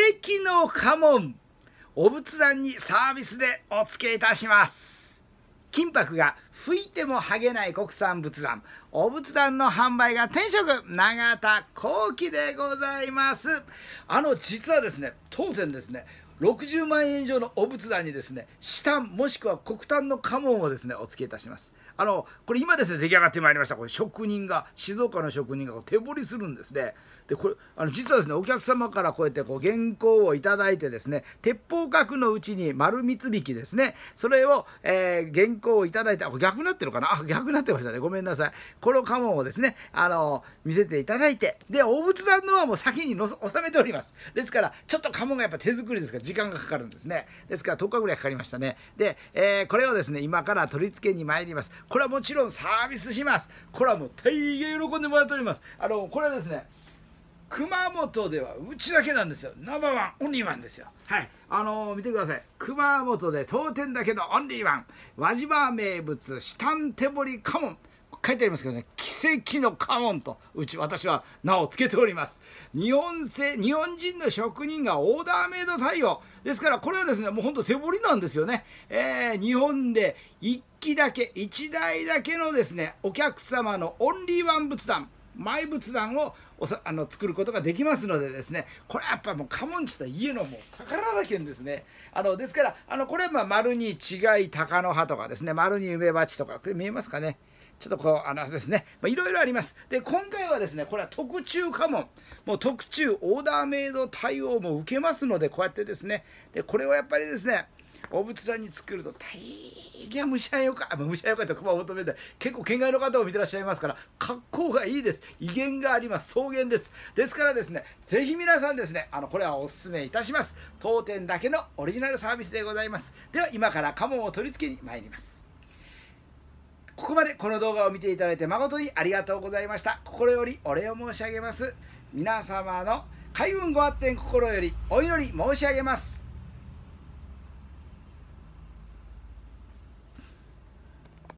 跡の家紋お仏壇にサービスでお付けいたします金箔が吹いても剥げない国産仏壇お仏壇の販売が天職永田幸喜でございますあの実はですね当店ですね60万円以上のお仏壇にですね紫檀もしくは黒檀の家紋をですねお付けいたしますあのこれ今ですね出来上がってまいりましたこれ職人が静岡の職人が手彫りするんですねでこれあの実はですねお客様からこうやってこう原稿を頂いてですね鉄砲角のうちに丸三引ですねそれを、えー、原稿を頂いてあ逆なってるかなあ逆なってましたねごめんなさいこの家紋をですねあの見せていただいてでお仏壇のはもう先にの収めておりますですからちょっと家紋がやっぱ手作りですから時間がかかるんですね。ですから10日ぐらいかかりましたね。で、えー、これをですね、今から取り付けに参ります。これはもちろんサービスします。これはもう大変喜んでもらっております。あの、これはですね、熊本ではうちだけなんですよ。ナンバーワン、オンリーワンですよ。はい。あのー、見てください。熊本で当店だけのオンリーワン。輪島名物、下ん手掘りモン。書いてありますけどね奇跡の家紋とうち私は名を付けております日本製日本人の職人がオーダーメイド対応ですからこれはですねもうほんと手彫りなんですよね、えー、日本で1機だけ1台だけのですねお客様のオンリーワン仏壇埋仏壇をおさあの作ることができますのでですねこれはやっぱもう家紋地と家のもう宝だけんですねあのですからあのこれはまあ丸に違い鷹の葉とかですね丸に梅鉢とかこれ見えますかねちょっとこう、あのですね、いろいろあります。で、今回はですね、これは特注家紋、もう特注オーダーメイド対応も受けますので、こうやってですね、で、これはやっぱりですね、お仏さんに作ると大変蒸し早よか蒸し早よかと熊本弁で結構県外の方を見てらっしゃいますから格好がいいです威厳があります草原ですですからですねぜひ皆さんですねあのこれはおすすめいたします当店だけのオリジナルサービスでございますでは今から家紋を取り付けに参りますここまでこの動画を見ていただいて誠にありがとうございました。心よりお礼を申し上げます。皆様の開運ご発展心よりお祈り申し上げます。